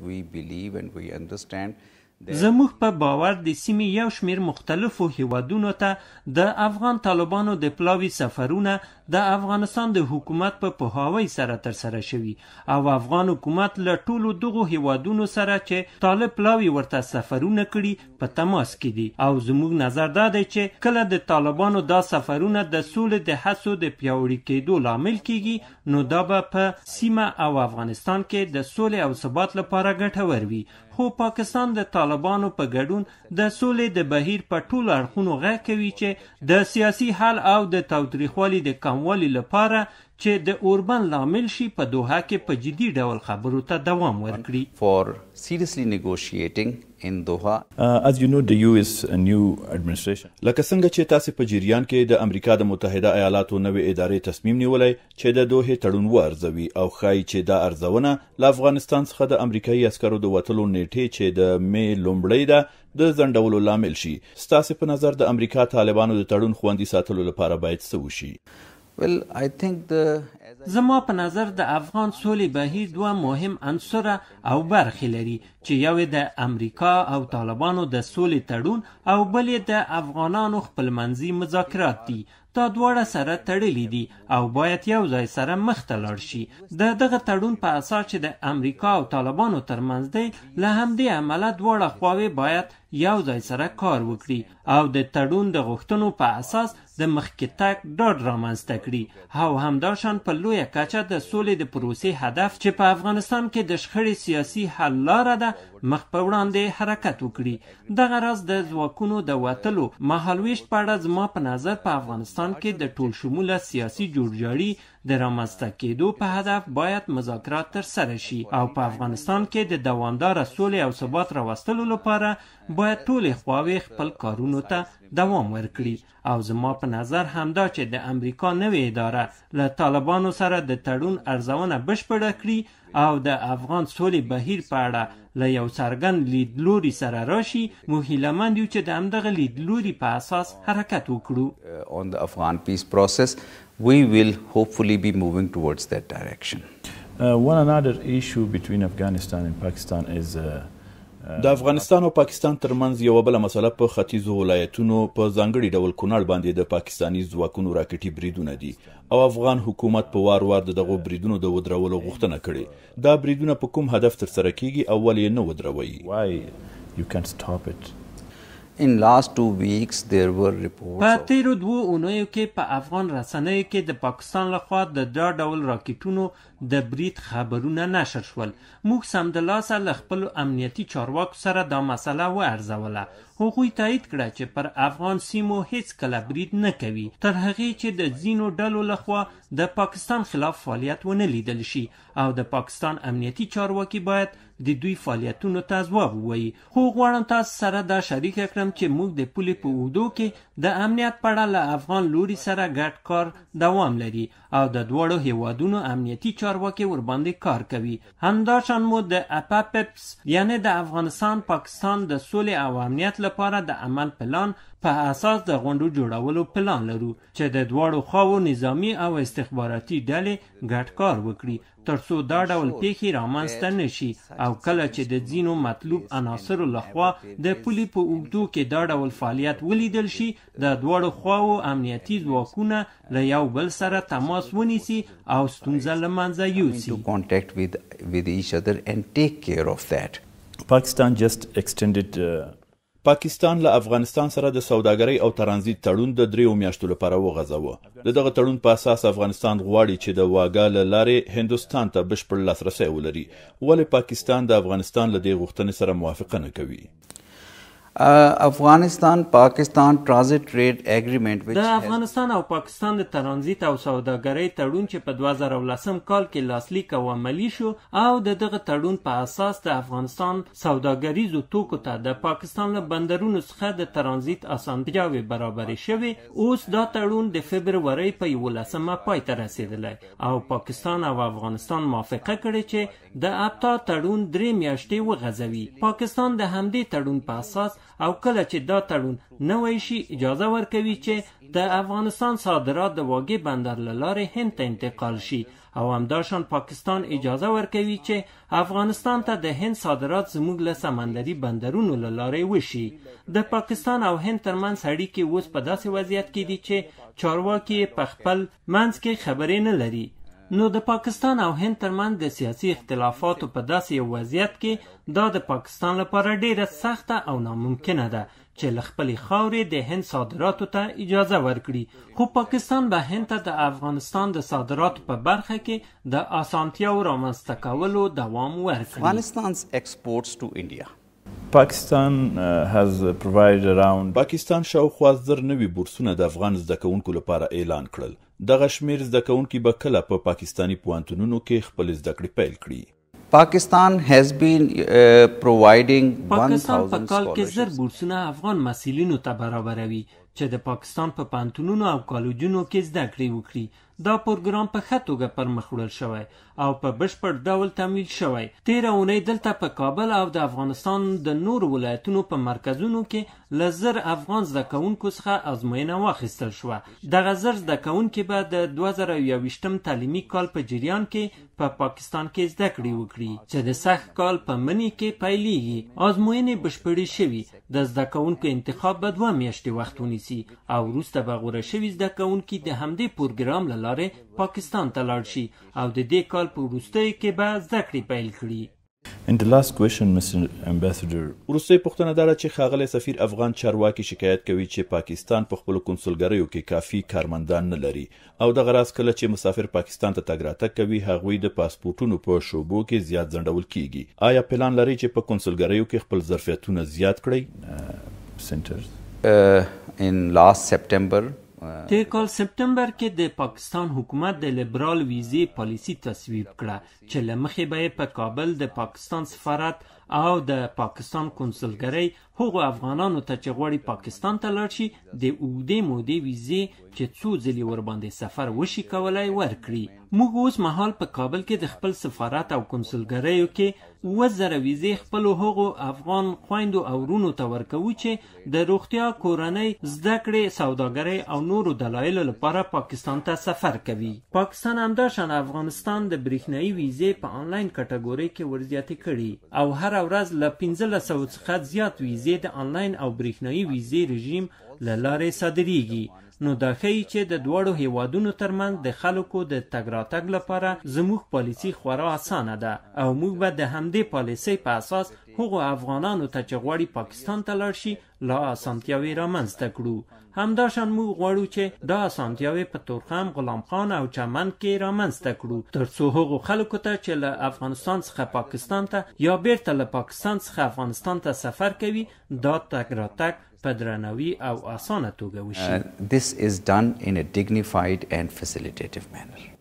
we believe and we understand زموږ په باور د سیمې یو شمیر مختلفو هیوادونو ته د افغان طالبانو د پلاوي سفرونه د افغانستان د حکومت په پوهاوی سره ترسره شوي او افغان حکومت له ټولو دغو هیوادونو سره چې طالب پلاوي ورته سفرونه کړي په تماس کې دي او زموږ نظر دا دی چې کله د طالبانو دا سفرونه د سولې د هڅو د پیاوړي کېدو لامل کیږي نو دا به په سیمه او افغانستان کې د سولې او ثبات لپاره ګټور وي خو پاکستان د طالب طالبانو په ګډون د سولې د بهیر په ټولو اړخونو غږ کوي چې د سیاسي حل او د تاوتریخوالي د کموالي لپاره چې د اوربن لامل شي په دوحه کې په جدي ډول خبرو ته دوام ورکړي for seriously negotiating in Doha uh, as you know the EU is a new administration لکه څنګه چې تاسو په جریان کې د امریکا د متحده ایالاتو نوې ادارې تصمیم نیولای چې د دوه تړون وارزوي او خای چې د ارزونه له افغانستان څخه د امریکایي عسکرو د وټلو نیټه چې د مې لومړی ده د زندولو لامل شي ستاسو په نظر د امریکا طالبانو د تړون خوندي ساتلو لپاره باید څه وشي زما په نظر د افغان سولې بهیر دوه مهم عنصره او برخې لري چې یو د امریکا او طالبانو د سولې تړون او بل د افغانانو خپلمنځي مذاکرات دي دا دواړه سره تړلي دي او باید یو ځای سره مخ ته لاړ شي د دغه تړون په اساس چې د امریکا او طالبانو ترمنځ دی له همدې عمله دواړه خواوې باید یو ځای سره کار وکړي او د تړون د غوښتنو په اساس د مخکې تګ ډاډ رامنځته کړي او همداشان په لویه کچه د سولې د پروسې هدف چې په افغانستان کې د شخړې سیاسي حل لاره ده مخ په وړاندې حرکت وکړي دغه راز د ځواکونو د وتلو مهالویش په اړه زما په نظر په افغانستان افغانستان کې د ټول شموله سیاسي جوړجاړي د رامنځته کېدو په هدف باید مذاکرات ترسره شي او په افغانستان کې د دوامداره سولې او ثبات راوستلو لپاره باید ټولې خواوې خپل کارونو ته دوام ورکړي او زما په نظر همدا چې د امریکا نوې اداره له طالبانو سره د تړون ارزونه بشپړه کړي او د افغان سولې بهیر په اړه له یو څرګند لیدلوري سره راشي مو هیلهمند یو چې د همدغه لیدلوري په اساس حرکت وکړو on the Afghan peace process we will hopefully be moving towards that direction. Uh, one another issue between Afghanistan and Pakistan is uh, uh د افغانستان او پاکستان ترمنځ یو بل مسله په ختیځو ولایتونو په ځانګړي ډول کونړ باندې د پاکستانی ځواکونو راکټي بریدونه دي او افغان حکومت په وار وار دغه بریدونو د ودرولو غوښتنه کړې دا بریدونه په کوم هدف تر سره کیږي او ولې نه ودروي why you can't stop it in last two weeks there were reports په تیرو دوو اونیو کې په افغان رسنیو کې د پاکستان لخوا د دا ډول راکټونو د بریټ خبرونه نشر شول موږ سمدلاسه له خپل امنیتي چارواکو سره دا مسله وارزوله هغوی تایید کړه چې پر افغان سیمو هیڅ کله برید نه کوي تر هغې چې د ځینو ډلو لخوا د پاکستان خلاف فعالیت ونه لیدل شي او د پاکستان امنیتي چارواکي باید د دوی فعالیتونو ته ځواب ووایي خو غواړم تاسو سره دا شریکه کړم چې موږ د پولې په اوږدو کې د امنیت په اړه له افغان لوري سره ګډ کار دوام لري او د دواړو هیوادونو امنیتي چارواکي ورباندې کار کوي همداشان مو د اپاپپس یعنې د افغانستان پاکستان د سولې او امنیت لپاره د عمل پلان په اساس د غونډو جوړولو پلان لرو چې د دواړو خواو نظامی او استخباراتي ډلې ګډ کار وکړي ترڅو دا ډول پیښې رامنځته نشي او کله چې د ځینو مطلوب عناصرو لخوا د پولي په اوږدو کې دا ډول فعالیت ولیدل شي د دواړو خواو امنیتي ځواکونه له یو بل سره تماس ونیسي او ستونزه له منځه یوسي Pakistan just extended uh پاکستان له افغانستان سره د سوداګرۍ او ترانزیت تړون د دریو میاشتو لپاره وغځاوه د دغه تړون په اساس افغانستان غواړي چې د واګا له لارې هندستان ته بشپړ لاسرسی ولري ولې پاکستان د افغانستان له دې غوښتنې سره موافقه نه کوي افغانستان پاکستان ترانزیت ټریډ اګریمنت د افغانستان او پاکستان د ترانزیت او سوداګرۍ تړون چې په 2019 کال کې لاسلیک او عملی شو او د دغه تړون په اساس د افغانستان سوداګریزو توکو ته د پاکستان له بندرونو څخه د ترانزیت اسانتیاوي برابرې شوې اوس دا تړون د فبرवरी په 11مه پای ته رسیدلی او پاکستان او افغانستان موافقه کړې چې د اپتا تړون درې میاشتې وغځوي پاکستان د همدې تړون په اساس او کله چې دا تړون نوی شي اجازه ورکوي چې د افغانستان صادرات د واګې بندر له لارې هند ته انتقال شي او همداشان پاکستان اجازه ورکوي چې افغانستان ته د هند صادرات زموږ له سمندري بندرونو له لارې وشي د پاکستان او هند ترمنځ اړیکې اوس په داسې وضعیت کې دي چې چارواکي په خپل منځ کې خبرې نه لري نو د پاکستان او هند ترمن د سیاسي اختلافاتو په داسې یو وضعیت کې دا د پاکستان لپاره ډیره سخته او ناممکنه ده چې له خپلې خاورې د هند صادراتو ته اجازه ورکړي خو پاکستان به هند ته د افغانستان د صادراتو په برخه کې د اسانتیاو رامنځته کولو دوام ورکړي افغانستان's exports to India Pakistan uh, has provided around پاکستان شاوخوا زر نوي بورسونه د افغان زدکونکو لپاره اعلان کړل دغه شمیر زدکونکو به کله په پا پاکستانی پوانتونونو کې خپل زدکړې پیل کړي پاکستان هاز بین پرووایډینګ 1000 پاکستان په کال کې زر بورسونه افغان مسیلینو ته برابروي چې د پاکستان په پا پانتونونو او کالجونو کې زدکړې وکړي دا پروګرام په ښه توګه پرمخ وړل شوی او په بشپړ ډول تمویل شوی تیره اونۍ دلته په کابل او د افغانستان د نور ولایتونو په مرکزونو کې له زر افغان زده کوونکو څخه ازموینه واخیستل شوه دغه زر زده کوونکي به د 2021م تعلیمي کال په جریان کې په پا پاکستان کې زده کړې وکړي چې د سخت کال په منی کې پیلېږي ازموینې بشپړې شوي د زده کوونکو انتخاب به دوه میاشتې وخت ونیسي او وروسته به غوره شوي زده کوونکي د همدې پروګرام له لارې پاکستان ته لاړ شي او د دې کال په وروستیو کې به زده کړې پیل کړي And the last question Mr Ambassador روسي پښتنه دار چې خاغلی سفیر افغان چارواکي شکایت کوي چې پاکستان په خپل کنسولګریو کې کافي کارمندان نه لري او د غراس کله چې مسافر پاکستان ته تګ راتګ کوي هغوی د پاسپورتونو په شوبو کې زیات ځنډول کیږي آیا پلان لري چې په کنسولګریو کې خپل ظرفیتونه زیات کړي سنټرز ان لاست سپټمبر تیر کال سپټمبر کې د پاکستان حکومت د لیبرال ویزی پالیسی تصویب کړه چې لمخې به په کابل د پاکستان سفارت او د پاکستان کنسولګرۍ هغو افغانانو ته چې غواړي پاکستان ته لاړ شي د اوږدې مودې ویزې چې څو ځلې ورباندې سفر وشي کولای ورکړي موږ اوس مهال په کابل کې د خپل سفارت او کنسولګریو کې اوه زره ویزې خپلو هغو افغان خویندو او ورونو ته ورکوو چې د روغتیا کورنۍ زده کړې سوداګرۍ او نورو دلایلو لپاره پاکستان ته سفر کوي پاکستان همداشان افغانستان د برېښنایي ویزې په آنلاین کټګورۍ کې ورزیاتې کړي او هر ورځ له پنځلس سوه څخه زیات ویزې ویزې د آنلاین او برېښنایي ویزې رژیم له لارې صادریږي نو دا ښیي چې د دواړو هیوادونو ترمنځ د خلکو د تګ راتګ لپاره زموږ پالیسي خورا اسانه ده او موږ به د همدې پالیسۍ په اساس هغو افغانانو ته چې غواړي پاکستان ته لاړ شي لا اسانتیاوې رامنځته کړو همداشان موږ غواړو چې دا اسانتیاوې په تورخم غلام خان او چمن کې رامنځته کړو ترڅو هغو خلکو ته چې له افغانستان څخه پاکستان ته یا بیرته له پاکستان څخه افغانستان ته سفر کوي دا تګ راتګ او اسانه توګه وشي This is done in a dignified and facilitative manner.